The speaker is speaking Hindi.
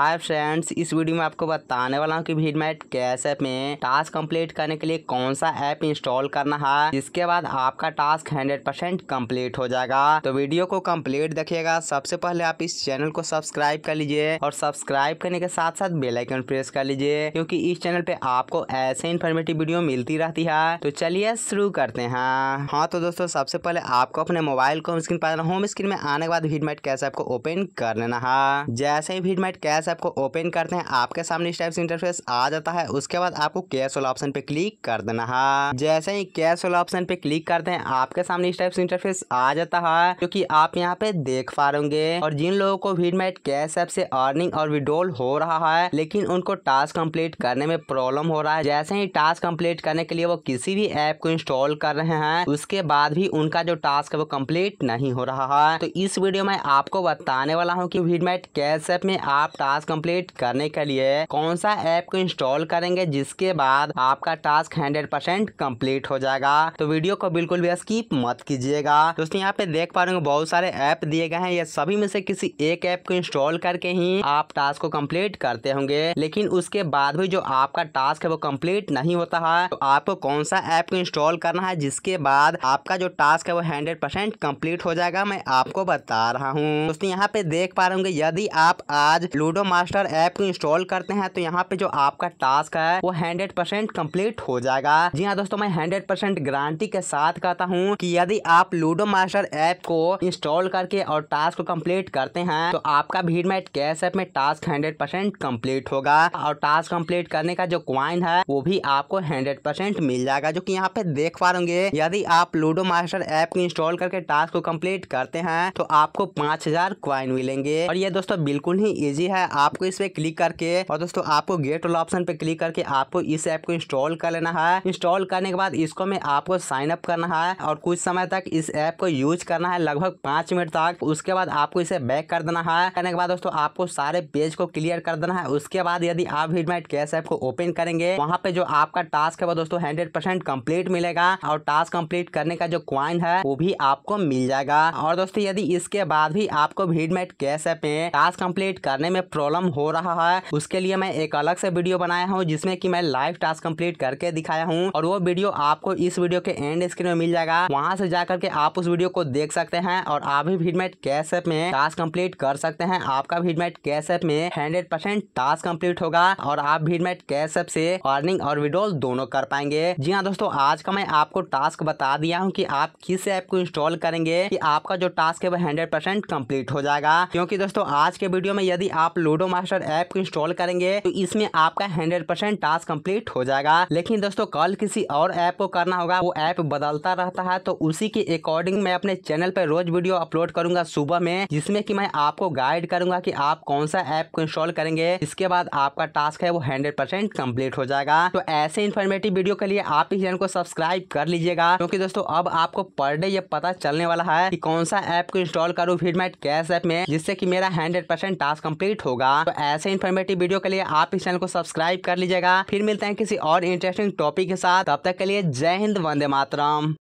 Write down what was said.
हाय फ्रेंड्स इस वीडियो में आपको बताने वाला हूँ कि भीडमेट कैश ऐप में टास्क कंप्लीट करने के लिए कौन सा ऐप इंस्टॉल करना है जिसके बाद आपका टास्क 100 परसेंट कम्प्लीट हो जाएगा तो वीडियो को कंप्लीट देखिएगा सबसे पहले आप इस चैनल को सब्सक्राइब कर लीजिए और सब्सक्राइब करने के साथ साथ बेलाइकन प्रेस कर लीजिए क्योंकि इस चैनल पे आपको ऐसे इन्फॉर्मेटिव वीडियो मिलती रहती है तो चलिए शुरू करते हैं हाँ तो दोस्तों सबसे पहले आपको अपने मोबाइल को होम स्क्रीन पर होम स्क्रीन में आने के बाद भीडमेट कैश ऐप को ओपन कर लेना है जैसे ही भीडमेट कैश ऐप को ओपन करते हैं आपके सामने इस टाइप से इंटरफेस आ जाता है उसके बाद आपको कैश वाला ऑप्शन पे क्लिक कर देना है जैसे ही कैश वाला ऑप्शन पे क्लिक करते हैं आपके सामने इस टाइप से इंटरफेस आ जाता है जो आप यहाँ पे देख पा रहे और जिन लोगों को भीडमेट कैश ऐप से अर्निंग और विड्रोल हो रहा है लेकिन उनको टास्क कम्प्लीट करने में प्रॉब्लम हो रहा है जैसे ही टास्क कम्प्लीट करने के लिए वो किसी भी ऐप को इंस्टॉल कर रहे हैं उसके बाद भी उनका जो टास्क है वो कम्प्लीट नहीं हो रहा है तो इस वीडियो में आपको बताने वाला हूँ की भीडमेट कैश ऐप में आप टास्क टास्क कंप्लीट करने के लिए कौन सा ऐप को इंस्टॉल करेंगे जिसके बाद आपका टास्क हंड्रेड परसेंट कम्प्लीट हो जाएगा तो वीडियो को बिल्कुल भी स्कीप मत कीजिएगा दोस्तों यहाँ पे देख पा रहे हो बहुत सारे ऐप दिए गए हैं ये सभी में से किसी एक ऐप को इंस्टॉल करके ही आप टास्क को कम्प्लीट करते होंगे लेकिन उसके बाद भी जो आपका टास्क है वो कम्प्लीट नहीं होता है तो आपको कौन सा ऐप को इंस्टॉल करना है जिसके बाद आपका जो टास्क है वो हंड्रेड परसेंट कम्प्लीट हो जाएगा मैं आपको बता रहा हूँ दोस्तों यहाँ पे देख पा रहे होंगे यदि आप आज लूडो कोडो मास्टर ऐप को इंस्टॉल करते हैं तो यहाँ पे जो आपका टास्क है वो हंड्रेड परसेंट कम्प्लीट हो जाएगा जी हाँ दोस्तों मैं हंड्रेड परसेंट गारंटी के साथ कहता हूँ कि यदि आप लूडो मास्टर ऐप को इंस्टॉल करके और टास्क को कम्प्लीट करते हैं तो आपका भीड़ मैट कैश ऐप में टास्क हंड्रेड परसेंट कम्प्लीट होगा और टास्क कम्प्लीट करने का जो क्वाइन है वो भी आपको हंड्रेड परसेंट मिल जाएगा जो की यहाँ पे देख पा रहे यदि आप लूडो मास्टर ऐप को इंस्टॉल करके टास्क को कम्प्लीट करते हैं तो आपको पांच हजार क्वाइन मिलेंगे और ये दोस्तों बिल्कुल ही इजी है आपको इस पे क्लिक करके और दोस्तों आपको गेट वाला ऑप्शन पे क्लिक करके आपको इस ऐप को इंस्टॉल कर लेना है इंस्टॉल करने के बाद इसको मैं आपको साइन अप करना है और कुछ समय तक इस ऐप को यूज करना है लगभग पांच मिनट तक उसके बाद आपको इसे बैक कर देना है करने के बाद दोस्तों आपको सारे पेज को क्लियर कर देना है उसके बाद यदि आप हिडमाइट कैश ऐप को ओपन करेंगे वहाँ पे जो आपका टास्क है वो दोस्तों हंड्रेड परसेंट कम्प्लीट मिलेगा और टास्क कम्प्लीट करने का जो क्वाइन है वो भी आपको मिल जाएगा और दोस्तों यदि इसके बाद भी आपको भीडमेट कैश ऐप में टास्क कम्प्लीट करने में प्रॉब्लम हो रहा है उसके लिए मैं एक अलग से वीडियो बनाया हूँ जिसमें कि मैं लाइव टास्क कंप्लीट करके दिखाया हूँ और वो वीडियो आपको इस वीडियो के एंड स्क्रीन में मिल जाएगा वहां से जाकर के आप उस वीडियो को देख सकते हैं और आप भी भीडमेट कैश ऐप में टास्क कम्प्लीट कर सकते हैं आपका भीडमेट कैश ऐप में हंड्रेड परसेंट टास्क कम्प्लीट होगा और आप भीडमेट कैश ऐप से अर्निंग और विड्रोल दोनों कर पाएंगे जी हाँ दोस्तों आज का मैं आपको टास्क बता दिया हूँ की आप किस ऐप को इंस्टॉल करेंगे की आपका जो टास्क है वो हंड्रेड परसेंट कम्प्लीट हो जाएगा क्योंकि दोस्तों आज के वीडियो में यदि आप लोग लूडो मास्टर ऐप को इंस्टॉल करेंगे तो इसमें आपका हंड्रेड परसेंट टास्क कम्प्लीट हो जाएगा लेकिन दोस्तों कल किसी और ऐप को करना होगा वो ऐप बदलता रहता है तो उसी के अकॉर्डिंग मैं अपने चैनल पर रोज वीडियो अपलोड करूंगा सुबह में जिसमें की मैं आपको गाइड करूंगा की आप कौन सा ऐप को इंस्टॉल करेंगे इसके बाद आपका टास्क है वो हंड्रेड परसेंट कम्प्लीट हो जाएगा तो ऐसे इन्फॉर्मेटिव वीडियो के लिए आप इस चैनल को सब्सक्राइब कर लीजिएगा क्योंकि दोस्तों अब आपको पर डे ये पता चलने वाला है कि कौन सा ऐप को इंस्टॉल करूँ फिर मैं कैश ऐप में जिससे कि मेरा हंड्रेड परसेंट टास्क कंप्लीट होगा होगा तो ऐसे इन्फॉर्मेटिव वीडियो के लिए आप इस चैनल को सब्सक्राइब कर लीजिएगा फिर मिलते हैं किसी और इंटरेस्टिंग टॉपिक के साथ तब तक के लिए जय हिंद वंदे मातरम